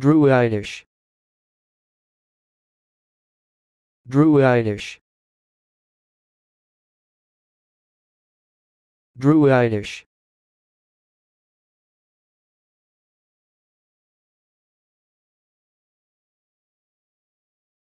Druidish. Druidish. Druidish.